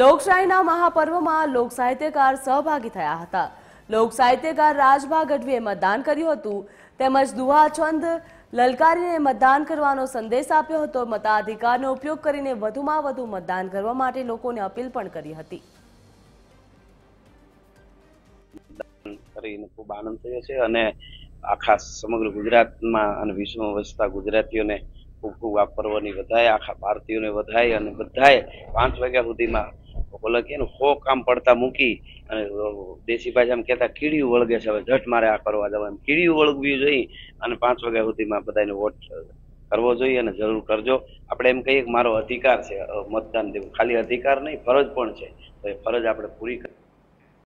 લોકશાહીના મહાપર્વમાં લોકસાહિત્યકાર સહભાગી થયા હતા લોકસાહિત્યકાર રાજભા ગઢવીએ મતદાન કર્યું હતું તેમજ દુહા છંદ લલકારીને મતદાન કરવાનો સંદેશ આપ્યો હતો મતાધિકારનો ઉપયોગ કરીને વધુમાં વધુ મતદાન કરવા માટે લોકોને અપીલ પણ કરી હતી કરીને ખૂબ આનંદ થયો છે અને આખા સમગ્ર ગુજરાતમાં અને વિશ્વમાં વસતા ગુજરાતીઓને ખૂબ ખૂબ આ પર્વની વધાય આખા ભારતીયોને વધાય અને બધાએ પાંચ વાગ્યા સુધીમાં ઓલા કે ખોક આમ પડતા મૂકી અને દેશી ભાઈ આમ કહેતા કીડિયું વળગે છે હવે ઝટ મારે આ કરવા જવા એમ કીડિયું વળગવી જોઈએ અને પાંચ વાગ્યા સુધીમાં બધાને વોટ કરવો જોઈએ અને જરૂર કરજો આપણે એમ કહીએ કે મારો અધિકાર છે મતદાન દેવું ખાલી અધિકાર નહીં ફરજ પણ છે તો એ ફરજ આપણે પૂરી કરી